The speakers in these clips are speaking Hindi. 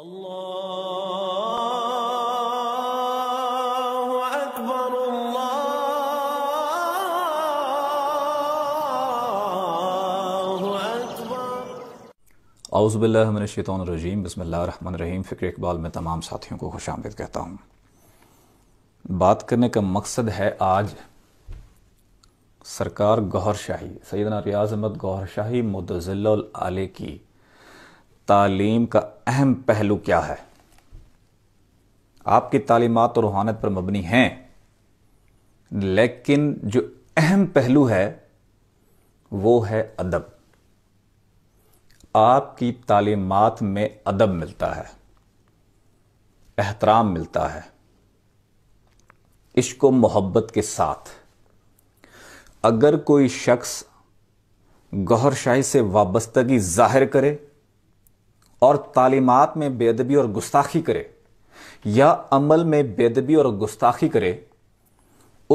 الله أكبر الله रहीम फ़िक्र इकबाल में तमाम साथियों को खुश आमद कहता हूँ बात करने का मकसद है आज सरकार गौहर शाही सैदना रियाज अहमद गौहर शाही मुतज़ल आले की तालीम का अहम पहलू क्या है आपकी तालीमत और रूहानत पर मबनी हैं लेकिन जो अहम पहलू है वो है अदब आपकी तालीमत में अदब मिलता है एहतराम मिलता है इश्को मोहब्बत के साथ अगर कोई शख्स गौहरशाही से वाबस्तगी जाहिर करे और तालीमत में बेदबी और गुस्ताखी करे या अमल में बेदबी और गुस्ताखी करे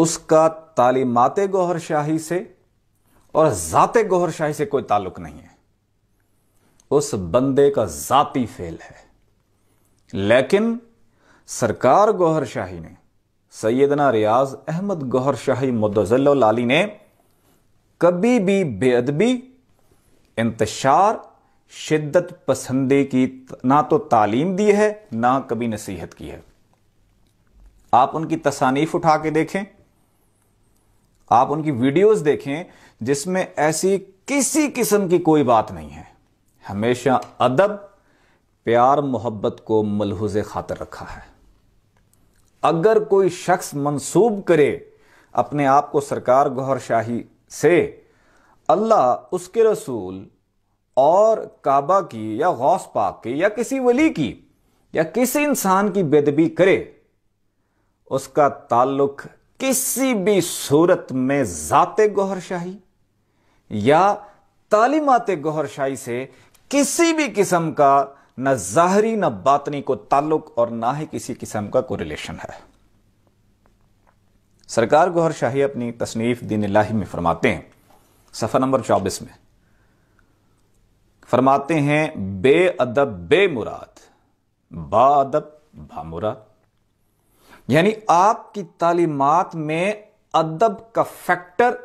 उसका तालीमत गौहर शाही से और ज़ात गौहर शाही से कोई ताल्लुक नहीं है उस बंदे का ज़ाती फेल है लेकिन सरकार गौहर शाही ने सैदना रियाज अहमद गौहर शाही मुद्दल लाली ने कभी भी बेअदबी इंतशार शिद्दत पसंदे की ना तो तालीम दी है ना कभी नसीहत की है आप उनकी तसानीफ उठा के देखें आप उनकी वीडियोस देखें जिसमें ऐसी किसी किस्म की कोई बात नहीं है हमेशा अदब प्यार मोहब्बत को मलहूज खातर रखा है अगर कोई शख्स मंसूब करे अपने आप को सरकार गौहर शाही से अल्लाह उसके रसूल और काबा की या गौस पाक की या किसी वली की या किसी इंसान की बेदबी करे उसका ताल्लुक किसी भी सूरत में जाते गौहर शाही या तालीमत गौहर शाही से किसी भी किस्म का न ज़ाहरी न बातनी को ताल्लुक और ना ही किसी किस्म का कोरिलेशन है सरकार गौहर शाही अपनी तसनीफ़ दिन लाही में फरमाते हैं सफ़र नंबर चौबीस में फरमाते हैं बे अदब बा अदब बादब मुराद यानी आपकी तालीमत में अदब का फैक्टर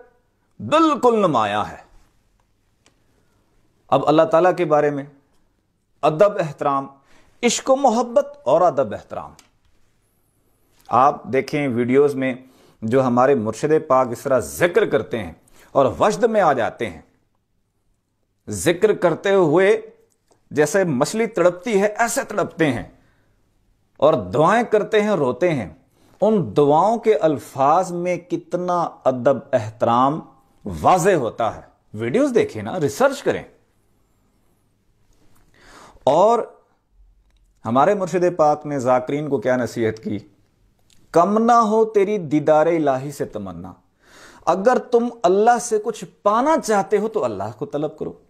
बिल्कुल नुमाया है अब अल्लाह ताला के बारे में अदब एहतराम इश्क मोहब्बत और अदब एहतराम आप देखें वीडियोस में जो हमारे मुर्शद पाक इस तरह जिक्र करते हैं और वजद में आ जाते हैं जिक्र करते हुए जैसे मछली तड़पती है ऐसे तड़पते हैं और दुआएं करते हैं रोते हैं उन दुआओं के अल्फाज में कितना अदब एहतराम वाज होता है वीडियोस देखें ना रिसर्च करें और हमारे मुर्शद पाक ने जाकरीन को क्या नसीहत की कम ना हो तेरी दीदार इलाही से तमन्ना अगर तुम अल्लाह से कुछ पाना चाहते हो तो अल्लाह को तलब करो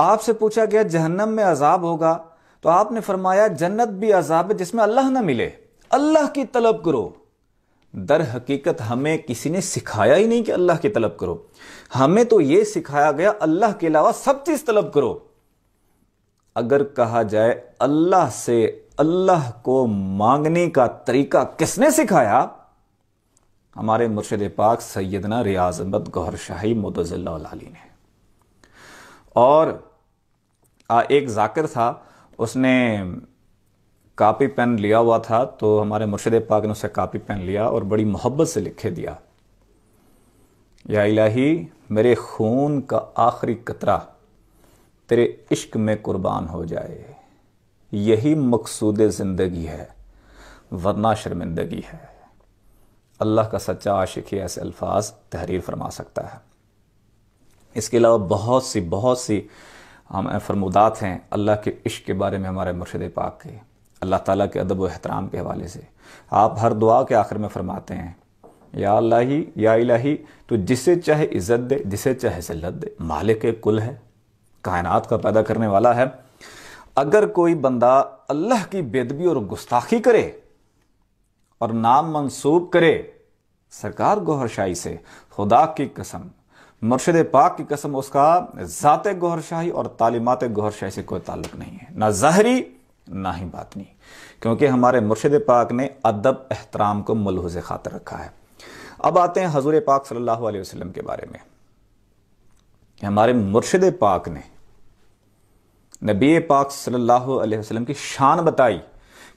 आपसे पूछा गया जहन्नम में अजाब होगा तो आपने फरमाया जन्नत भी अजाब है जिसमें अल्लाह ना मिले अल्लाह की तलब करो दर हकीकत हमें किसी ने सिखाया ही नहीं कि अल्लाह की तलब करो हमें तो यह सिखाया गया अल्लाह के अलावा सब चीज तलब करो अगर कहा जाए अल्लाह से अल्लाह को मांगने का तरीका किसने सिखाया हमारे मुर्शद पाक सैदना रियाज अहमद गौहर शाही मुदजिल्ला ने और एक जाकिर था उसने कापी पेन लिया हुआ था तो हमारे मुर्शद पाक ने उसे कापी पेन लिया और बड़ी मोहब्बत से लिखे दिया या इलाही मेरे खून का आखिरी कतरा तेरे इश्क में कुर्बान हो जाए यही मकसूद ज़िंदगी है वरना शर्मिंदगी है अल्लाह का सच्चा आशिक ही ऐसे अल्फाज तहरीर फरमा सकता है इसके अलावा बहुत सी बहुत सी हम फरमुदात हैं अल्लाह के इश्क के बारे में हमारे मुर्शद पाक के अल्लाह ताला के अदब व एहतराम के हवाले से आप हर दुआ के आखिर में फरमाते हैं या अल्लाही या इलाही तो जिसे चाहे इज़्ज़त दे जिसे चाहे ज़िल्लत दे मालिक कुल है कायनात का पैदा करने वाला है अगर कोई बंदा अल्लाह की बेदबी और गुस्ताखी करे और नाम मनसूब करे सरकार गोहरशाही से खुदा की कसम मुर्शद पाक की कसम उसका ज़ात गौहरशाही और तालीमत गौहरशाही से कोई ताल्लुक नहीं है ना ज़हरी ना ही बात नहीं क्योंकि हमारे मुर्शद पाक ने अदब एहतराम को मलहूज खातर रखा है अब आते हैं हजूर पाक सल्लल्लाहु अलैहि वसल्लम के बारे में हमारे मुर्शद पाक ने नबी पाक सल्लल्लाहु अलैहि वसल्लम की शान बताई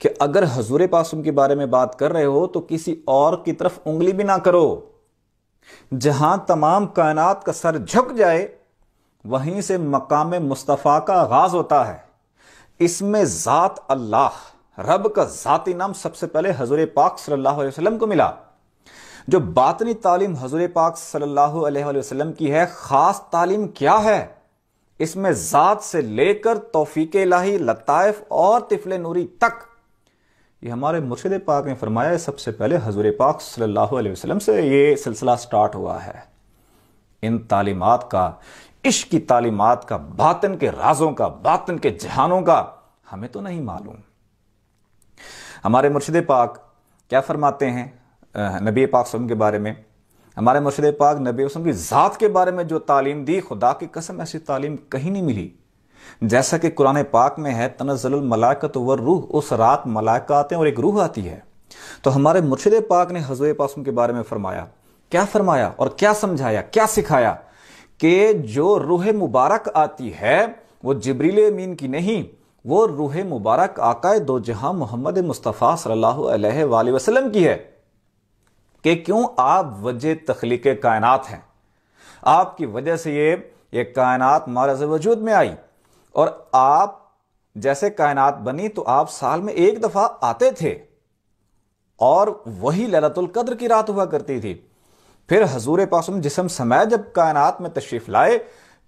कि अगर हजूर पाक के बारे में बात कर रहे हो तो किसी और की तरफ उंगली भी ना करो जहां तमाम कायनात का सर झुक जाए वहीं से मकाम मुस्तफ़ा का आगाज होता है इसमें ज़ात अल्लाह रब का ज़ाती नाम सबसे पहले हजूर पाक सल्लल्लाहु अलैहि वसल्लम को मिला जो बातनी तालीम हजूर पाक सल्लल्लाहु अलैहि वसल्लम की है ख़ास तालीम क्या है इसमें ज़ात से लेकर तोफ़ी लाही लताइफ और तिफले नूरी तक ये हमारे मुर्शद पाक ने फरमाया सबसे पहले हजूर पाक सल्लल्लाहु अलैहि वसल्लम से ये सिलसिला स्टार्ट हुआ है इन तालीमत का इश्क की तालीमत का बातन के राजों का बातन के जहानों का हमें तो नहीं मालूम हमारे मुर्शद पाक क्या फरमाते हैं नबी पाक सलम के बारे में हमारे मुर्शद पाक नबी वसम की ज़ात के बारे में जो तालीम दी खुदा की कसम ऐसी तालीम कहीं नहीं मिली जैसा कि कुरान पाक में है तनजल मलाकत व रूह उस रात मलाक आते हैं और एक रूह आती है तो हमारे मुर्शद पाक ने हजर पासम के बारे में फरमाया क्या फरमाया और क्या समझाया क्या सिखाया कि जो रूह मुबारक आती है वो जबरील मीन की नहीं वो रूह मुबारक आकाए दो जहां मोहम्मद मुस्तफ़ा सल्ला वसलम की है कि क्यों आप वजह तख्लीक कायनात हैं आपकी वजह से ये ये कायनात मारज वजूद में आई और आप जैसे कायनात बनी तो आप साल में एक दफ़ा आते थे और वही ललतुल कद्र की रात हुआ करती थी फिर हजूर पासम जिसम समय जब कायनात में तशरीफ़ लाए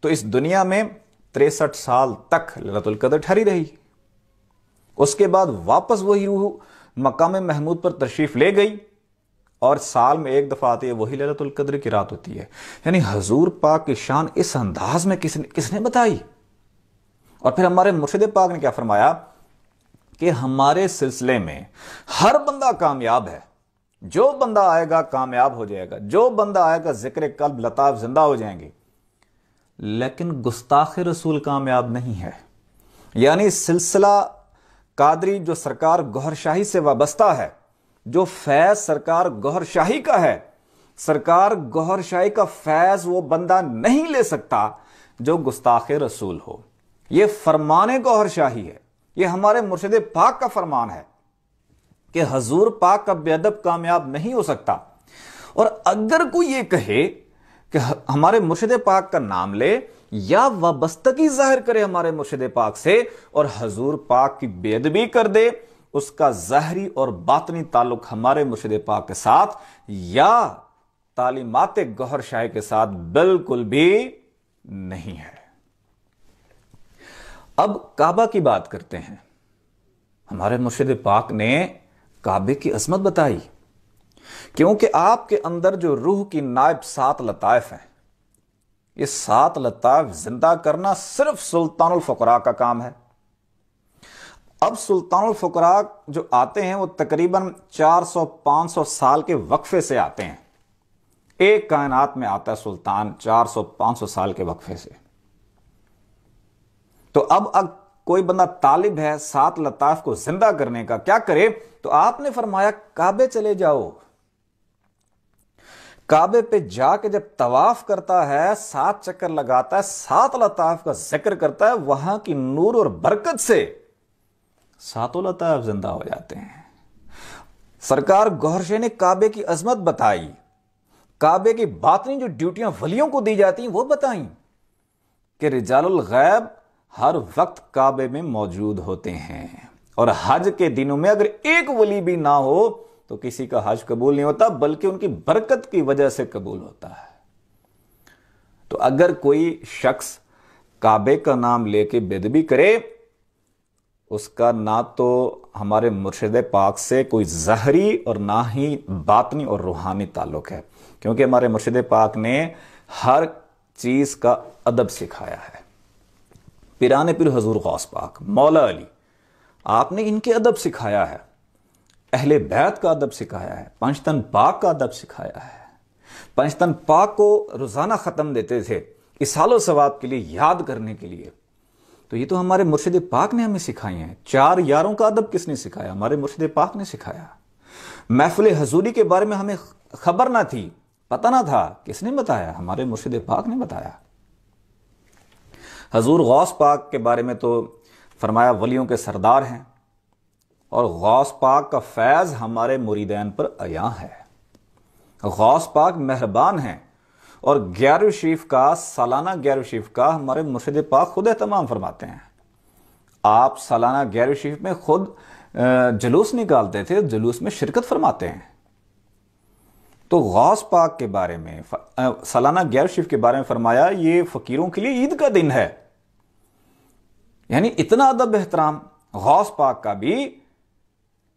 तो इस दुनिया में तिरसठ साल तक ललतुल कद्र ठहरी रही उसके बाद वापस वही रूह मकाम महमूद पर तशरीफ़ ले गई और साल में एक दफ़ा आती है वही ललतुल कद्र की रात होती है यानी हजूर पाक की शान इस अंदाज में किसने किसने बताई और फिर हमारे मुर्शिद पाक ने क्या फरमाया कि हमारे सिलसिले में हर बंदा कामयाब है जो बंदा आएगा कामयाब हो जाएगा जो बंदा आएगा जिक्र कल्ब लताफ जिंदा हो जाएंगे लेकिन गुस्ताख रसूल कामयाब नहीं है यानी सिलसिला कादरी जो सरकार गौहर शाही से वाबस्ता है जो फैज सरकार गौहर शाही का है सरकार गौहर शाही का फैज वो बंदा नहीं ले सकता जो गुस्ताख रसूल हो ये फरमान गौहर शाही है ये हमारे मुर्शद पाक का फरमान है कि हजूर पाक का बेअदब कामयाब नहीं हो सकता और अगर कोई ये कहे कि हमारे मुर्शद पाक का नाम ले या वाबस्तगी जाहिर करे हमारे मुर्शद पाक से और हजूर पाक की बेअदबी कर दे उसका जहरी और बातनी ताल्लुक हमारे मुर्शद पाक के साथ या तालीमत गौहर शाह के साथ बिल्कुल भी नहीं है अब काबा की बात करते हैं हमारे मुर्शद पाक ने काबे की असमत बताई क्योंकि आपके अंदर जो रूह की नायब सात लताइफ हैं ये सात लताइफ जिंदा करना सिर्फ सुल्तानुल फकरा का काम है अब सुल्तानुल फकरा जो आते हैं वो तकरीबन 400-500 साल के वक्फे से आते हैं एक कायनात में आता है सुल्तान 400-500 साल के वक्फे से तो अब कोई बंदा तालिब है सात लताफ को जिंदा करने का क्या करे तो आपने फरमाया काबे चले जाओ काबे पे जाके जब तवाफ करता है सात चक्कर लगाता है सात लताफ का जिक्र करता है वहां की नूर और बरकत से सातों लताफ जिंदा हो जाते हैं सरकार गौरशे ने काबे की अजमत बताई काबे की बातनी जो ड्यूटियां वलियों को दी जाती हैं वो बताई कि रिजाल गैब हर वक्त काबे में मौजूद होते हैं और हज के दिनों में अगर एक वली भी ना हो तो किसी का हज कबूल नहीं होता बल्कि उनकी बरकत की वजह से कबूल होता है तो अगर कोई शख्स काबे का नाम लेके बेदबी करे उसका ना तो हमारे मुर्शद पाक से कोई जहरी और ना ही बातनी और रूहानी ताल्लुक है क्योंकि हमारे मुर्शद पाक ने हर चीज़ का अदब सिखाया है पिराने पिर हजूर गौस पाक मौला अली आपने इनके अदब सिखाया है अहल बैत का अदब सिखाया है पंचतन पाक का अदब सिखाया है पंचतन पाक को रोज़ाना ख़त्म देते थे इस सालों सवाब के लिए याद करने के लिए तो ये तो हमारे मुर्शद पाक ने हमें सिखाई हैं चार यारों का अदब किसने सिखाया हमारे मुर्शद पाक ने सिखाया महफिल हजूरी के बारे में हमें खबर ना थी पता ना था किसने बताया हमारे मुर्शद पाक ने बताया हजूर गौस पाक के बारे में तो फरमाया वलियों के सरदार हैं और गौस पाक का फैज़ हमारे मुरीदैन पर अया है गौस पाक मेहरबान हैं और ग्यारह शरीफ का सालाना ग्यारह शरीफ का हमारे मुर्शिद पाक खुद अहतमाम फरमाते हैं आप सालाना ग्यारह शरीफ में खुद जलूस निकालते थे जुलूस में शिरकत फरमाते हैं तो गौस पाक के बारे में सालाना गैर शिफ के बारे में फरमाया ये फ़कीरों के लिए ईद का दिन है यानी इतना अदब एहतराम गौस पाक का भी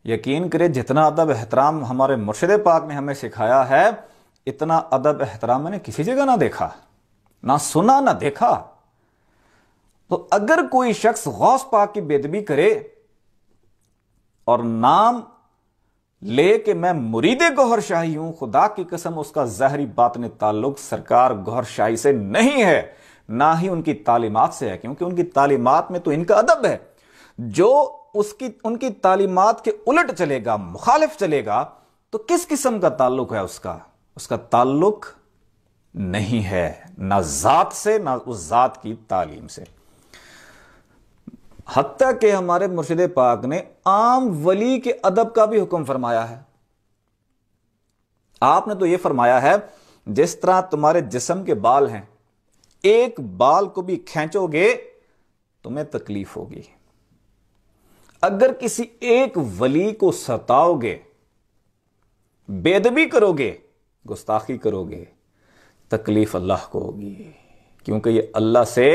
यकीन करे जितना अदब एहतराम हमारे मुर्शद पाक ने हमें सिखाया है इतना अदब एहतराम मैंने किसी जगह ना देखा ना सुना ना देखा तो अगर कोई शख्स गौस पाक की बेदबी करे और नाम ले के मैं मुरीद गौहर शाही हूं खुदा की कसम उसका जहरी ने ताल्लुक सरकार गौहर शाही से नहीं है ना ही उनकी तालीमत से है क्योंकि उनकी तालीमत में तो इनका अदब है जो उसकी उनकी तालीमत के उलट चलेगा मुखालिफ चलेगा तो किस किस्म का ताल्लुक है उसका उसका ताल्लुक नहीं है ना ज़ात से ना उस ज़ात की तालीम से हती के हमारे मुर्शिद पाक ने आम वली के अदब का भी हुक्म फरमाया है आपने तो यह फरमाया है जिस तरह तुम्हारे जिसम के बाल हैं एक बाल को भी खींचोगे तुम्हें तकलीफ होगी अगर किसी एक वली को सताओगे बेदबी करोगे गुस्ताखी करोगे तकलीफ अल्लाह को होगी क्योंकि ये अल्लाह से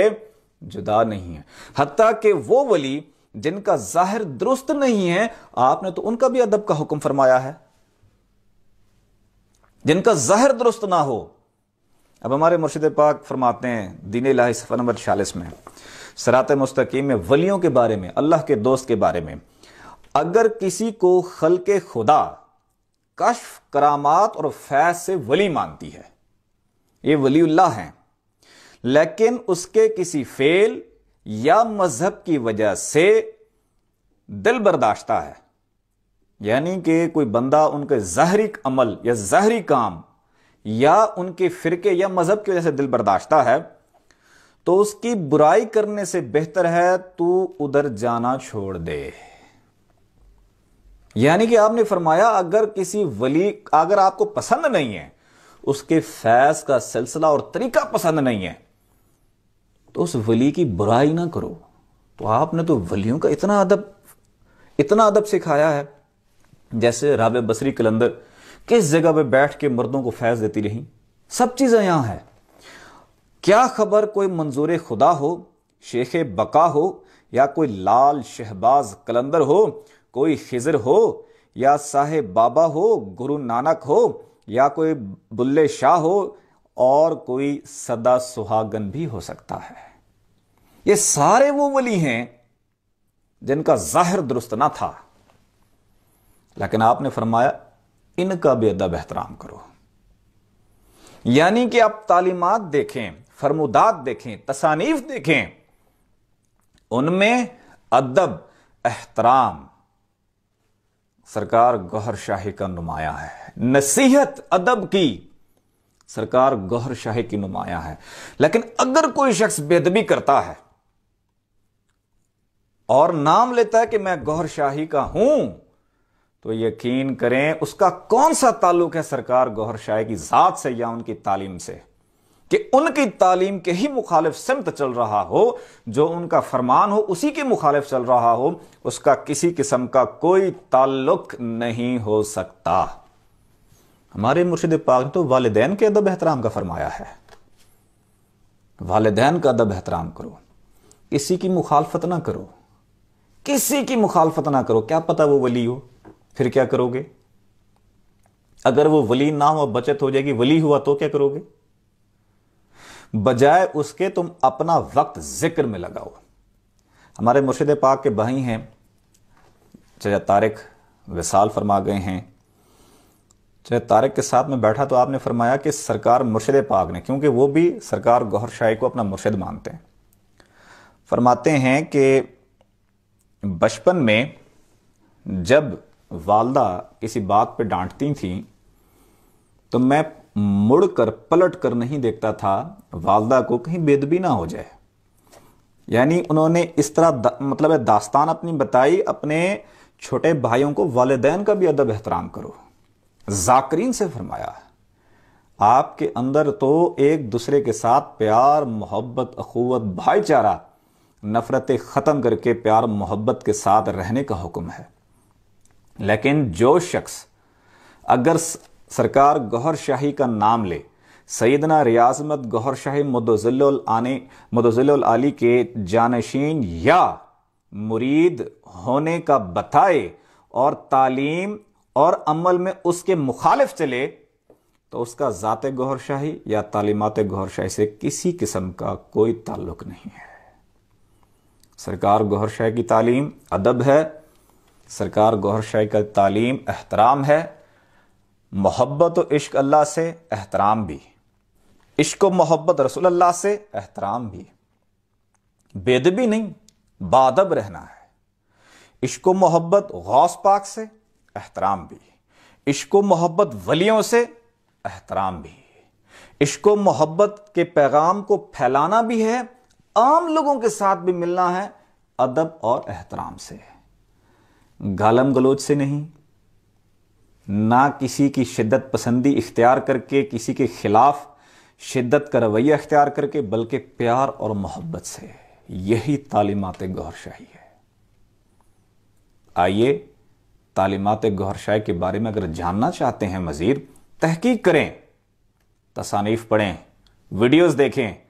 जुदा नहीं है हती के वो वली जिनका जाहिर दुरुस्त नहीं है आपने तो उनका भी अदब का हुक्म फरमाया है जिनका जहर दुरुस्त ना हो अब हमारे मुर्शिद पाक फरमाते हैं दीन लाही सफा नंबर छियालीस में सरात मुस्तकीम में वलियों के बारे में अल्लाह के दोस्त के बारे में अगर किसी को खल के खुदा कश्फ करामात और फैज से वली मानती है ये वलीउल्लाह हैं लेकिन उसके किसी फेल या मजहब की वजह से दिल बर्दाश्ता है यानी कि कोई बंदा उनके जहरी अमल या जहरी काम या उनके फिरके या मजहब की वजह से दिल बर्दाश्ता है तो उसकी बुराई करने से बेहतर है तू उधर जाना छोड़ दे यानी कि आपने फरमाया अगर किसी वली अगर आपको पसंद नहीं है उसके फैस का सिलसिला और तरीका पसंद नहीं है तो उस वली की बुराई ना करो तो आपने तो वलियों का इतना अदब इतना अदब सिखाया है जैसे राब बसरी कलंदर किस जगह पे बैठ के मर्दों को फैज देती रही सब चीज़ें यहां है क्या खबर कोई मंजूर खुदा हो शेख बका हो या कोई लाल शहबाज कलंदर हो कोई खिजर हो या साहेब बाबा हो गुरु नानक हो या कोई बुल्ले शाह हो और कोई सदा सुहागन भी हो सकता है ये सारे वो वली हैं जिनका जाहिर दुरुस्त ना था लेकिन आपने फरमाया इनका बेदब एहतराम करो यानी कि आप तालीमत देखें फरमुदात देखें तसानीफ देखें उनमें अदब एहतराम सरकार गौहर शाही का नुमाया है नसीहत अदब की सरकार गौहर शाही की नुमाया है लेकिन अगर कोई शख्स बेदबी करता है और नाम लेता है कि मैं गौर शाही का हूं तो यकीन करें उसका कौन सा ताल्लुक है सरकार गौहर शाही की ज़ात से या उनकी तालीम से कि उनकी तालीम के ही मुखालिफ सिमत चल रहा हो जो उनका फरमान हो उसी के मुखालिफ चल रहा हो उसका किसी किस्म का कोई ताल्लुक नहीं हो सकता हमारे मुर्शिद पाक ने तो वालदेन के अदब एहतराम का फरमाया है वालदेन का अदब एहतराम करो किसी की मुखालफत ना करो किसी की मुखालफत ना करो क्या पता वो वली हो फिर क्या करोगे अगर वो वली ना हो बचत हो जाएगी वली हुआ तो क्या करोगे बजाय उसके तुम अपना वक्त जिक्र में लगाओ हमारे मुर्शिद पाक के बही हैं चाहे तारिक विसाल फरमा गए हैं चाहे तारिक के साथ में बैठा तो आपने फरमाया कि सरकार मुर्शिद पाक ने क्योंकि वो भी सरकार गौहर शाही को अपना मुर्शिद मानते हैं फरमाते हैं कि बचपन में जब वालदा किसी बात पे डांटती थी तो मैं मुड़ कर पलट कर नहीं देखता था वालदा को कहीं बेदबी ना हो जाए यानी उन्होंने इस तरह दा, मतलब है दास्तान अपनी बताई अपने छोटे भाइयों को वालदेन का भी अदब एहतराम करो जाकरीन से फरमाया आपके अंदर तो एक दूसरे के साथ प्यार मोहब्बत अखुवत भाईचारा नफ़रतें ख़त्म करके प्यार मोहब्बत के साथ रहने का हुक्म है लेकिन जो शख्स अगर सरकार गौहर शाही का नाम ले सैदना रियाजमत गौहर शाही मदजिल मदजिल के जानशीन या मुरीद होने का बताए और तालीम और अमल में उसके मुखालिफ चले तो उसका ज़ात गौहर शाही या तालीमत गौहर शाही से किसी किस्म का कोई ताल्लुक नहीं है सरकार गौहर शाह की तालीम अदब है सरकार गौहर शाह का तालीम एहतराम है मोहब्बत इश्क अल्लाह से एहतराम भी इश्क व मोहब्बत रसूल अल्लाह से एहतराम भी बेदबी नहीं बादब रहना है इश्क मोहब्बत गौस पाक से एहतराम भी इश्क मोहब्बत वलियों से एहतराम भी इश्क मोहब्बत के पैगाम को फैलाना भी है आम लोगों के साथ भी मिलना है अदब और एहतराम से गालम गलोच से नहीं ना किसी की शिद्दत पसंदी इख्तियार करके किसी के खिलाफ शिद्दत का रवैया इख्तियार करके बल्कि प्यार और मोहब्बत से यही तालीमत गौरशाही है आइए तालीमत गौरशाही के बारे में अगर जानना चाहते हैं मज़ीद तहकीक करें तसानीफ पढ़ें वीडियोस देखें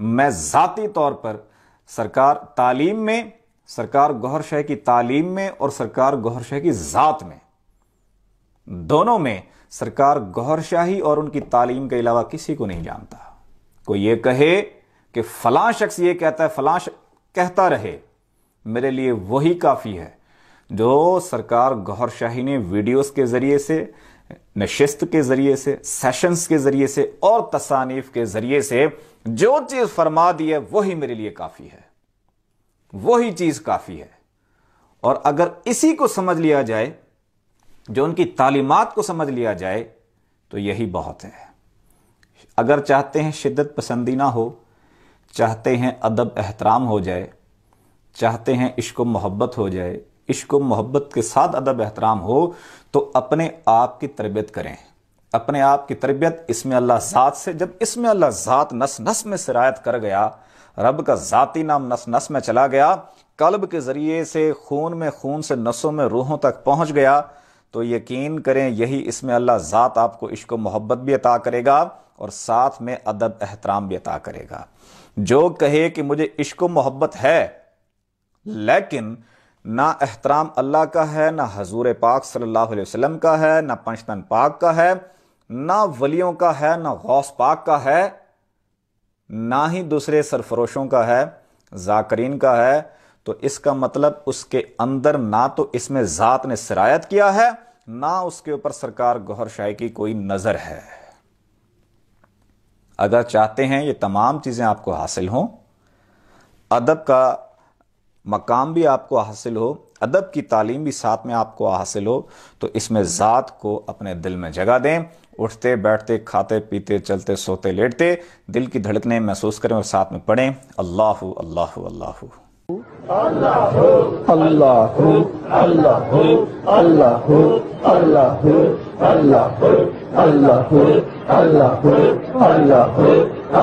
मैं ज़ाती तौर पर सरकार तालीम में सरकार गौहर शाह की तालीम में और सरकार गौहर शाह की ज़ात में दोनों में सरकार गौहर शाही और उनकी तालीम के अलावा किसी को नहीं जानता कोई ये कहे कि फला शख्स ये कहता है फला कहता रहे मेरे लिए वही काफ़ी है जो सरकार गौहर शाही ने वीडियोस के ज़रिए से नशस्त के ज़रिए से सेशंस के ज़रिए से और तसानीफ के ज़रिए से जो चीज़ फरमा दी है वही मेरे लिए काफ़ी है वही चीज़ काफ़ी है और अगर इसी को समझ लिया जाए जो उनकी तालीमत को समझ लिया जाए तो यही बहुत है अगर चाहते हैं शिद्दत पसंदी ना हो चाहते हैं अदब एहतराम हो जाए चाहते हैं इश्क मोहब्बत हो जाए इश्क मोहब्बत के साथ अदब एहतराम हो तो अपने आप की तरबियत करें अपने आप की तरबियत इसमें अल्लाह ज़ात से जब इसमें अल्लाह ज़ात नस नस में शरायत कर गया रब का ज़ाती नाम नस नस में चला गया कल्ब के ज़रिए से खून में खून से नसों में रूहों तक पहुँच गया तो यकीन करें यही इसमें अल्लाह ज़ात आपको इश्क मोहब्बत भी अता करेगा और साथ में अदब एहतराम भी अता करेगा जो कहे कि मुझे इश्क मोहब्बत है लेकिन ना एहतराम अल्लाह का है ना हजूर पाक सल्लल्लाहु अलैहि वसल्लम का है ना पंचतन पाक का है ना वलियों का है ना गौस पाक का है ना ही दूसरे सरफरोशों का है जाकरीन का है तो इसका मतलब उसके अंदर ना तो इसमें ज़ात ने सरायत किया है ना उसके ऊपर सरकार गौहर शाह की कोई नज़र है अगर चाहते हैं ये तमाम चीज़ें आपको हासिल हों अदब का मकाम भी आपको हासिल हो अदब की तालीम भी साथ में आपको हासिल हो तो इसमें ज़ात को अपने दिल में जगह दें उठते बैठते खाते पीते चलते सोते लेटते दिल की धड़कने महसूस करें और साथ में पढ़ें अल्लाह अल्लाह अल्लाह अल्लाह अल्लाह अल्लाह अल्लाह अल्लाह अल्लाह अल्लाह अल्लाह अल्लाह